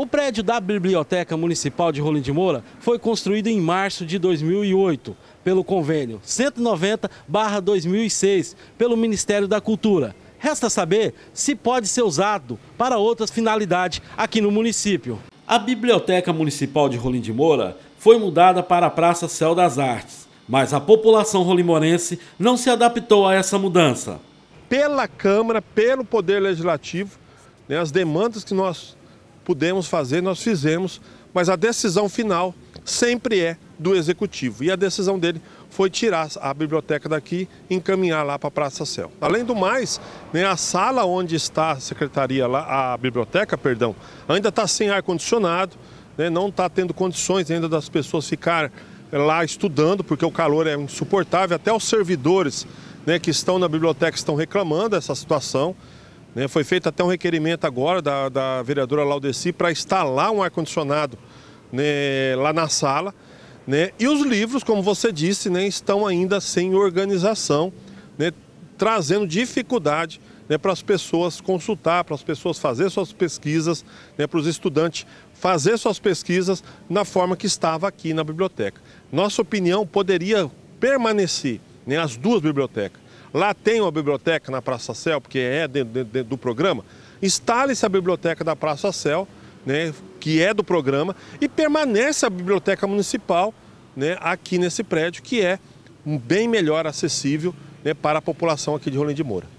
O prédio da Biblioteca Municipal de Rolim de Moura foi construído em março de 2008 pelo convênio 190/2006 pelo Ministério da Cultura. Resta saber se pode ser usado para outras finalidades aqui no município. A Biblioteca Municipal de Rolim de Moura foi mudada para a Praça Céu das Artes, mas a população rolimorense não se adaptou a essa mudança. Pela Câmara, pelo Poder Legislativo, né, as demandas que nós pudemos fazer, nós fizemos, mas a decisão final sempre é do executivo. E a decisão dele foi tirar a biblioteca daqui e encaminhar lá para a Praça Céu. Além do mais, né, a sala onde está a secretaria, lá, a biblioteca, perdão, ainda está sem ar-condicionado, né, não está tendo condições ainda das pessoas ficar eh, lá estudando, porque o calor é insuportável. Até os servidores né, que estão na biblioteca estão reclamando dessa situação. Né? Foi feito até um requerimento agora da, da vereadora Laudeci para instalar um ar-condicionado né, lá na sala. Né? E os livros, como você disse, né, estão ainda sem organização, né, trazendo dificuldade né, para as pessoas consultar, para as pessoas fazer suas pesquisas, né, para os estudantes fazer suas pesquisas na forma que estava aqui na biblioteca. Nossa opinião poderia permanecer, né, as duas bibliotecas, Lá tem uma biblioteca na Praça Cel, porque é dentro, dentro, dentro do programa. Instale-se a biblioteca da Praça Cel, né, que é do programa, e permanece a biblioteca municipal né, aqui nesse prédio, que é bem melhor acessível né, para a população aqui de Rolim de Moura.